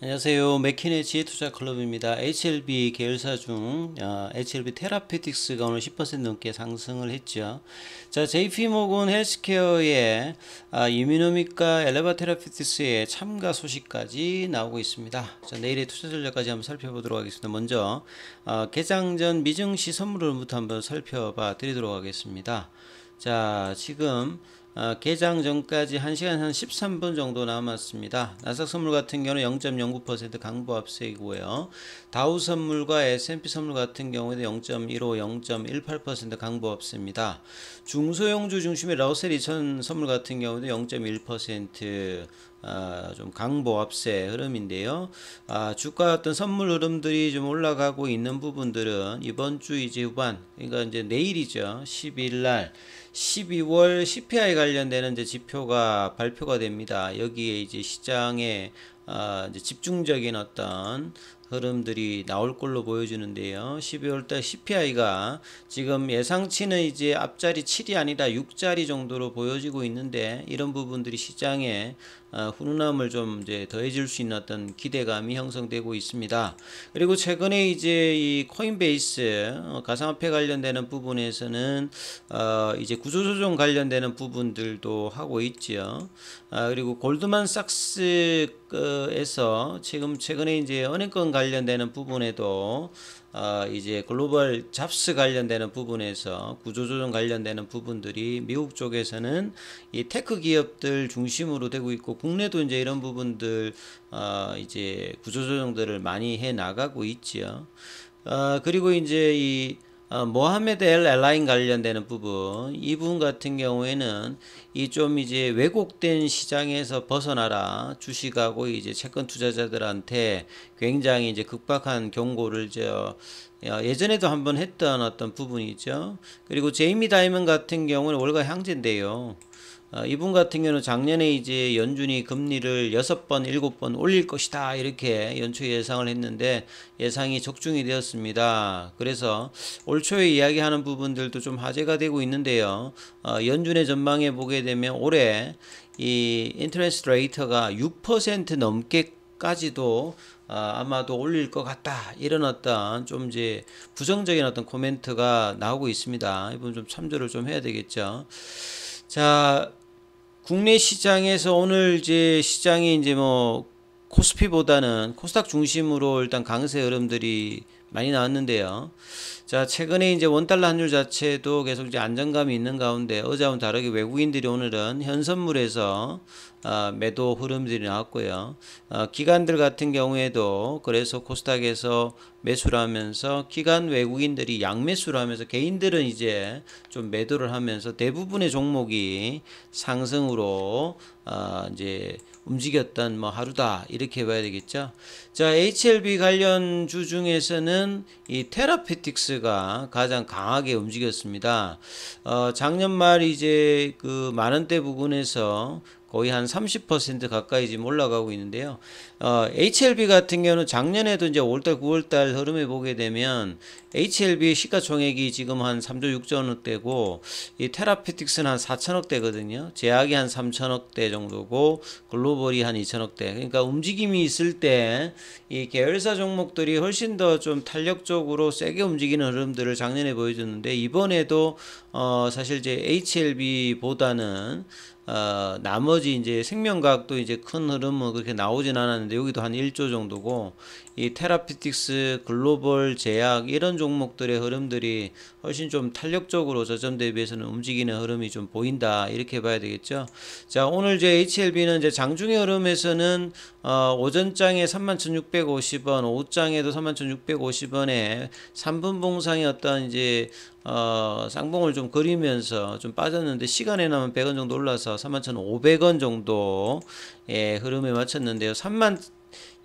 안녕하세요. 맥킨의 지혜투자 클럽입니다. HLB 계열사 중 어, HLB 테라피틱스가 오늘 10% 넘게 상승을 했죠. 자, JP모건 헬스케어의 아, 유미과 엘레바 테라피틱스의 참가 소식까지 나오고 있습니다. 자, 내일의 투자 전략까지 한번 살펴보도록 하겠습니다. 먼저 어, 개장 전 미증시 선물을부터 한번 살펴봐 드리도록 하겠습니다. 자, 지금 아, 개장 전까지 1시간 한 13분 정도 남았습니다. 나삭 선물 같은 경우는 0.09% 강보 압수이고요. 다우 선물과 S&P 선물 같은 경우에도 0.15, 0.18% 강보 압수입니다. 중소형주 중심의 러셀 2000 선물 같은 경우도 0.1% 아, 좀 강보합세 흐름인데요. 아, 주가 어떤 선물 흐름들이 좀 올라가고 있는 부분들은 이번 주 이제 후반, 그러니까 이제 내일이죠. 12일 날 12월 CPI 관련되는 이제 지표가 발표가 됩니다. 여기에 이제 시장에 아, 집중적인 어떤 흐름들이 나올 걸로 보여지는데요. 12월 달 CPI가 지금 예상치는 이제 앞자리 7이 아니라 6자리 정도로 보여지고 있는데 이런 부분들이 시장에 아, 훈훈함을 좀 이제 더해질 수 있는 어떤 기대감이 형성되고 있습니다. 그리고 최근에 이제 이 코인베이스 어, 가상화폐 관련되는 부분에서는 어, 이제 구조조정 관련되는 부분들도 하고 있지요. 아, 그리고 골드만삭스 그에서 지금 최근에 이제 은행권 관련되는 부분에도 어 이제 글로벌 잡스 관련되는 부분에서 구조조정 관련되는 부분들이 미국 쪽에서는 이 테크 기업들 중심으로 되고 있고 국내도 이제 이런 부분들 어 이제 구조조정들을 많이 해 나가고 있지요. 어 그리고 이제 이 어, 모하메드 엘 엘라인 관련되는 부분 이 부분 같은 경우에는 이 좀 이제 왜곡된 시장에서 벗어나라 주식하고 이제 채권 투자자들한테 굉장히 이제 극박한 경고를 저 어, 예전에도 한번 했던 어떤 부분이죠. 그리고 제이미 다이먼 같은 경우는 월가 향진데요 아, 이분 같은 경우는 작년에 이제 연준이 금리를 6번, 7번 올릴 것이다. 이렇게 연초에 예상을 했는데 예상이 적중이 되었습니다. 그래서 올 초에 이야기하는 부분들도 좀 화제가 되고 있는데요. 어, 연준의 전망에 보게 되면 올해 이 인터레스트 레이터가 6% 넘게까지도 어, 아마도 올릴 것 같다 이런 어떤 좀 이제 부정적인 어떤 코멘트가 나오고 있습니다. 이분 좀 참조를 좀 해야 되겠죠. 자, 국내 시장에서 오늘 이제 시장이 이제 뭐 코스피보다는 코스닥 중심으로 일단 강세 흐름들이 많이 나왔는데요. 자, 최근에 이제 원달러 환율 자체도 계속 이제 안정감이 있는 가운데 어제와는 다르게 외국인들이 오늘은 현선물에서 어, 매도 흐름들이 나왔고요. 어, 기관들 같은 경우에도 그래서 코스닥에서 매수를 하면서 기관 외국인들이 양매수를 하면서 개인들은 이제 좀 매도를 하면서 대부분의 종목이 상승으로 어, 이제 움직였던 뭐 하루다 이렇게 봐야 되겠죠. 자, HLB 관련 주 중에서는 이 테라페틱스가 가장 강하게 움직였습니다. 어, 작년 말 이제 그 만원대 부근에서 거의 한 30% 가까이 지금 올라가고 있는데요. 어, HLB 같은 경우는 작년에도 이제 올달 9월달 흐름을 보게 되면 HLB 시가총액이 지금 한 3조 6천 원대고 이 테라피틱스는 한 4천억대거든요. 제약이 한 3천억대 정도고 글로벌이 한 2천억대. 그러니까 움직임이 있을 때이 계열사 종목들이 훨씬 더 좀 탄력적으로 세게 움직이는 흐름들을 작년에 보여줬는데 이번에도 어 사실 이제 HLB보다는 어, 나머지 이제 생명과학도 이제 큰 흐름은 뭐 그렇게 나오진 않았는데 여기도 한 1조 정도고 이 테라피틱스, 글로벌 제약 이런 종목들의 흐름들이 훨씬 좀 탄력적으로 저점 대비해서는 움직이는 흐름이 좀 보인다 이렇게 봐야 되겠죠. 자 오늘 제 HLB는 이제 장중의 흐름에서는 어, 오전장에 31,650원, 오후장에도 31,650원에 3분 봉상의 어떤 이제 어, 쌍봉을 좀 그리면서 좀 빠졌는데 시간에 남은 100원 정도 올라서 31,500원 정도 의 예, 흐름에 맞췄는데요. 3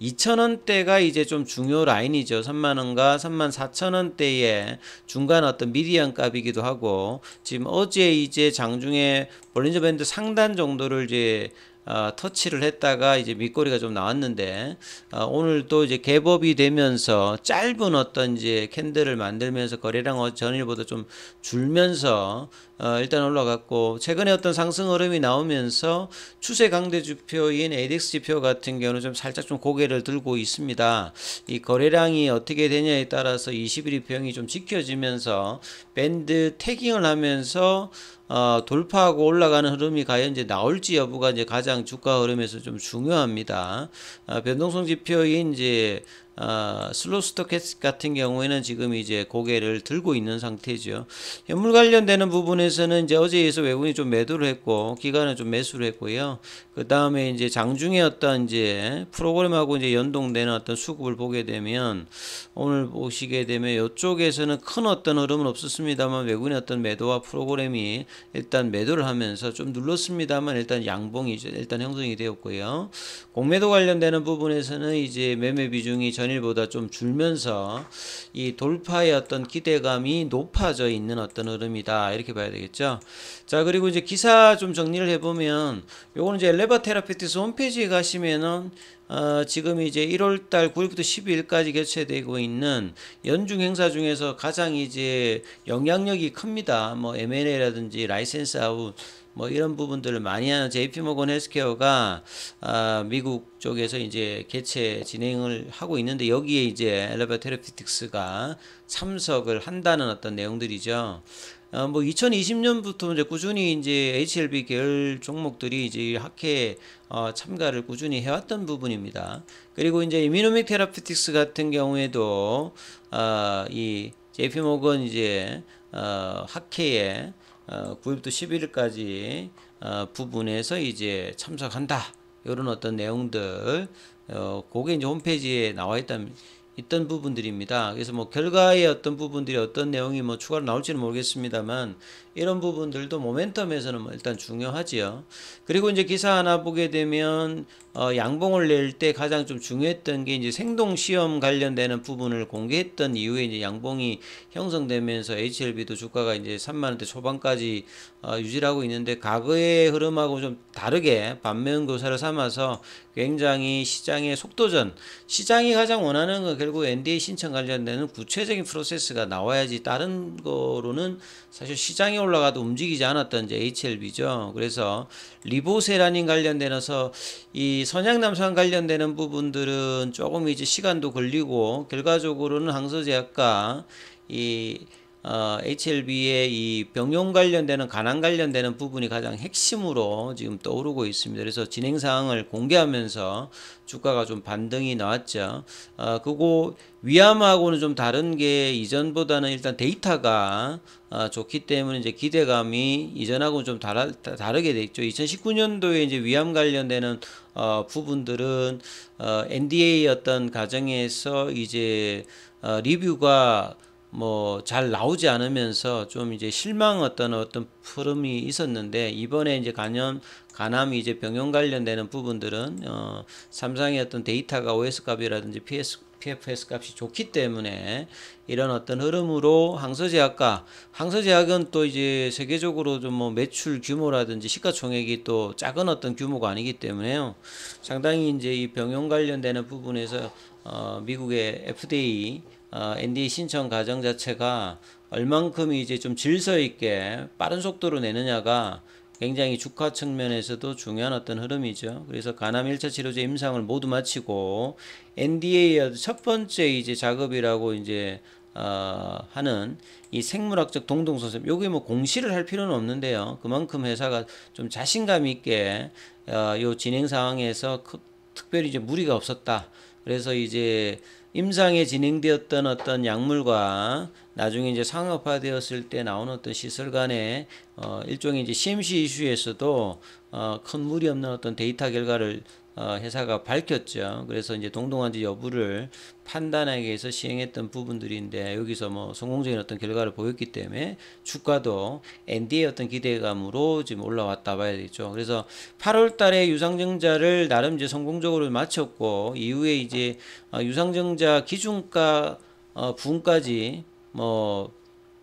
2,000원대가 이제 좀 중요 라인이죠. 3만원과 34,000원대의 중간 어떤 미디안 값이기도 하고, 지금 어제 이제 장중에 볼린저 밴드 상단 정도를 이제 아, 터치를 했다가 이제 밑꼬리가 좀 나왔는데 아, 오늘 또 이제 개법이 되면서 짧은 어떤 이제 캔들을 만들면서 거래량 어, 전일보다 좀 줄면서 어, 일단 올라갔고 최근에 어떤 상승 흐름이 나오면서 추세 강대 주표인 ADX 지표 같은 경우는 좀 살짝 좀 고개를 들고 있습니다. 이 거래량이 어떻게 되냐에 따라서 21일 평이 좀 지켜지면서 밴드 태깅을 하면서 어, 돌파하고 올라가는 흐름이 과연 이제 나올지 여부가 이제 가장 주가 흐름에서 좀 중요합니다. 아, 변동성 지표인 이제 아, 어, 슬로스토캐 같은 경우에는 지금 이제 고개를 들고 있는 상태죠. 현물 예, 관련되는 부분에서는 이제 어제에서 외국인이 좀 매도를 했고 기간은 좀 매수를 했고요. 그 다음에 이제 장중에 어떤 이제 프로그램하고 이제 연동되는 어떤 수급을 보게 되면 오늘 보시게 되면 이쪽에서는 큰 어떤 흐름은 없었습니다만 외국인의 어떤 매도와 프로그램이 일단 매도를 하면서 좀 눌렀습니다만 일단 양봉이 일단 형성이 되었고요. 공매도 관련되는 부분에서는 이제 매매 비중이 전일보다 좀 줄면서 이 돌파의 어떤 기대감이 높아져 있는 어떤 흐름이다. 이렇게 봐야 되겠죠. 자, 그리고 이제 기사 좀 정리를 해보면 요거는 이제 엘레바 테라피티스 홈페이지에 가시면은 어, 지금 이제 1월달 9일부터 12일까지 개최되고 있는 연중 행사 중에서 가장 이제 영향력이 큽니다. 뭐 M&A라든지 라이센스 아웃 뭐 이런 부분들을 많이 하는 JP 모건 헬스케어가 아, 미국 쪽에서 이제 개최 진행을 하고 있는데 여기에 이제 엘리베이터테라피틱스가 참석을 한다는 어떤 내용들이죠. 어, 뭐 2020년부터 이제 꾸준히 이제 HLB 계열 종목들이 이제 학회 어, 참가를 꾸준히 해왔던 부분입니다. 그리고 이제 이미노믹 테라피틱스 같은 경우에도 어, 이 JP 모건 이제 어, 학회에 어, 9일부터 11일까지 어, 부분에서 이제 참석한다. 이런 어떤 내용들 어, 그게 이제 홈페이지에 나와 있던 있던 부분들입니다. 그래서 뭐 결과의 어떤 부분들이 어떤 내용이 뭐 추가로 나올지는 모르겠습니다만 이런 부분들도 모멘텀에서는 일단 중요하지요. 그리고 이제 기사 하나 보게 되면 어, 양봉을 낼 때 가장 좀 중요했던 게 이제 생동 시험 관련되는 부분을 공개했던 이후에 이제 양봉이 형성되면서 HLB도 주가가 이제 3만 원대 초반까지 어, 유지하고 있는데 과거의 흐름하고 좀 다르게 반면 교사를 삼아서 굉장히 시장의 속도전, 시장이 가장 원하는 건 결국 NDA 신청 관련되는 구체적인 프로세스가 나와야지 다른 거로는 사실 시장이 올라가도 움직이지 않았던 이제 HLB죠. 그래서 리보세라닌 관련되어서 이 선양남산 관련되는 부분들은 조금 이제 시간도 걸리고 결과적으로는 항소제약과 이 어, HLB의 이 병용 관련되는 가난 관련되는 부분이 가장 핵심으로 지금 떠오르고 있습니다. 그래서 진행 사항을 공개하면서 주가가 좀 반등이 나왔죠. 어, 그거 위암하고는 좀 다른 게 이전보다는 일단 데이터가 어, 좋기 때문에 이제 기대감이 이전하고는 좀 다라, 다르게 돼 있죠. 2019년도에 이제 위암 관련되는 어, 부분들은 어, NDA 어떤 과정에서 이제 어, 리뷰가 뭐잘 나오지 않으면서 좀 이제 실망 어떤 어떤 흐름이 있었는데 이번에 이제 간염 간암이 제 병용 관련되는 부분들은 어 삼성의 어떤 데이터가 OS 값이라든지 PS PFS 값이 좋기 때문에 이런 어떤 흐름으로 항서제약과 항서제약은 또 이제 세계적으로 좀 뭐 매출 규모라든지 시가총액이 또 작은 어떤 규모가 아니기 때문에요. 상당히 이제 이 병용 관련되는 부분에서 어 미국의 FDA 어, NDA 신청 과정 자체가 얼만큼 이제 좀 질서 있게 빠른 속도로 내느냐가 굉장히 주가 측면에서도 중요한 어떤 흐름이죠. 그래서 간암 1차 치료제 임상을 모두 마치고 NDA 첫 번째 이제 작업이라고 이제 어, 하는 이 생물학적 동동선생 여기 뭐 공시를 할 필요는 없는데요. 그만큼 회사가 좀 자신감 있게 어, 요 진행 상황에서 특별히 이제 무리가 없었다. 그래서 이제 임상에 진행되었던 어떤 약물과 나중에 이제 상업화되었을 때 나온 어떤 시설 간에 어, 일종의 이제 CMC 이슈에서도 어, 큰 무리 없는 어떤 데이터 결과를 어, 회사가 밝혔죠. 그래서 이제 동동한지 여부를 판단하기 위해서 시행했던 부분들인데 여기서 뭐 성공적인 어떤 결과를 보였기 때문에 주가도 ND의 어떤 기대감으로 지금 올라왔다 봐야 되죠. 그래서 8월 달에 유상증자를 나름 이제 성공적으로 마쳤고 이후에 이제 이제 어, 유상증자 기준가 어, 부분까지 뭐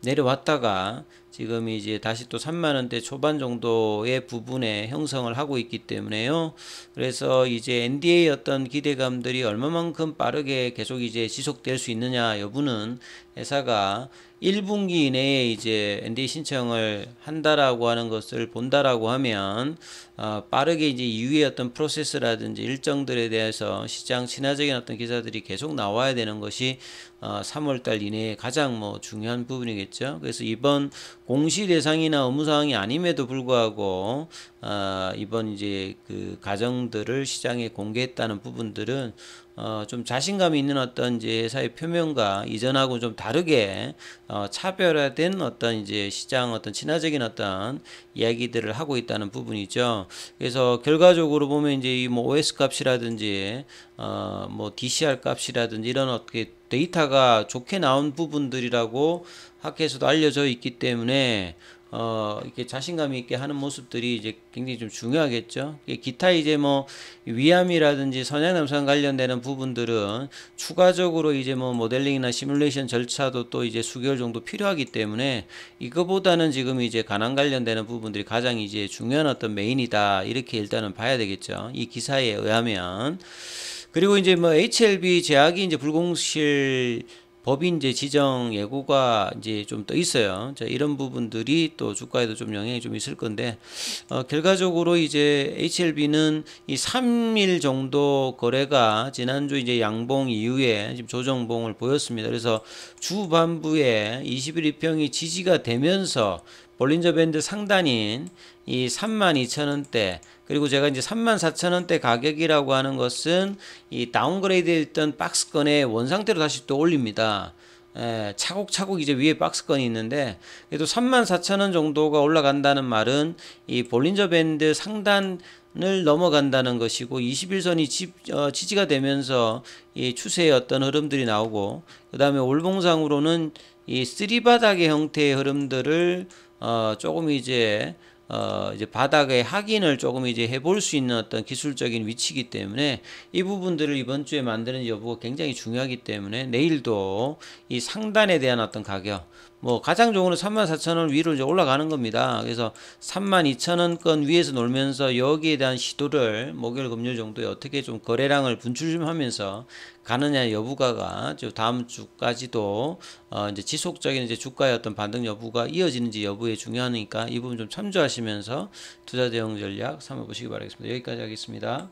내려왔다가 지금 이제 다시 또 3만원대 초반 정도의 부분에 형성을 하고 있기 때문에요. 그래서 이제 NDA 어떤 기대감들이 얼마만큼 빠르게 계속 이제 지속될 수 있느냐 여부는 회사가 1분기 이내에 이제 NDA 신청을 한다라고 하는 것을 본다라고 하면 어, 빠르게 이제 이후의 어떤 프로세스라든지 일정들에 대해서 시장 친화적인 어떤 기사들이 계속 나와야 되는 것이 어, 3월달 이내에 가장 뭐 중요한 부분이겠죠. 그래서 이번 공시 대상이나 업무 사항이 아님에도 불구하고 어, 이번 이제 그 가정들을 시장에 공개했다는 부분들은 어, 좀 자신감이 있는 어떤 이제 사의표면과 이전하고 좀 다르게 어, 차별화된 어떤 이제 시장 어떤 친화적인 어떤 이야기들을 하고 있다는 부분이죠. 그래서 결과적으로 보면 이제 이 뭐 OS 값이라든지 어, 뭐 DCR 값이라든지 이런 어떻게 데이터가 좋게 나온 부분들이라고 학회에서도 알려져 있기 때문에 어, 이렇게 자신감 있게 하는 모습들이 이제 굉장히 좀 중요하겠죠. 기타 이제 뭐 위암이라든지 선양 남성 관련되는 부분들은 추가적으로 이제 뭐 모델링이나 시뮬레이션 절차도 또 이제 수개월 정도 필요하기 때문에 이거보다는 지금 이제 간암 관련되는 부분들이 가장 이제 중요한 어떤 메인이다. 이렇게 일단은 봐야 되겠죠. 이 기사에 의하면. 그리고 이제 뭐 HLB 제약이 이제 불공실 법인 이제 지정 예고가 이제 좀 떠 있어요. 자, 이런 부분들이 또 주가에도 좀 영향이 좀 있을 건데, 어, 결과적으로 이제 HLB는 이 3일 정도 거래가 지난주 이제 양봉 이후에 지금 조정봉을 보였습니다. 그래서 주반부에 21일평이 지지가 되면서 볼린저 밴드 상단인 이 32,000원대 그리고 제가 이제 34,000원대 가격이라고 하는 것은 이 다운그레이드 했던 박스권의 원상태로 다시 또 올립니다. 예, 차곡차곡 이제 위에 박스권이 있는데 그래도 34,000원 정도가 올라간다는 말은 이 볼린저 밴드 상단을 넘어간다는 것이고 21선이 지, 어, 지가 되면서 이 추세의 어떤 흐름들이 나오고 그 다음에 올봉상으로는 이 쓰리바닥의 형태의 흐름들을 어, 조금 이제 어, 이제 바닥의 확인을 조금 이제 해볼 수 있는 어떤 기술적인 위치이기 때문에 이 부분들을 이번 주에 만드는 여부가 굉장히 중요하기 때문에 내일도 이 상단에 대한 어떤 가격 뭐 가장 좋은 건 34,000원 위로 이제 올라가는 겁니다. 그래서 32,000원권 위에서 놀면서 여기에 대한 시도를 목요일 금요일 정도에 어떻게 좀 거래량을 분출 좀 하면서 가느냐 여부가가 다음 주까지도 어 이제 지속적인 이제 주가의 어떤 반등 여부가 이어지는지 여부에 중요하니까 이 부분 좀 참조하시면서 투자 대응 전략 삼아 보시기 바라겠습니다. 여기까지 하겠습니다.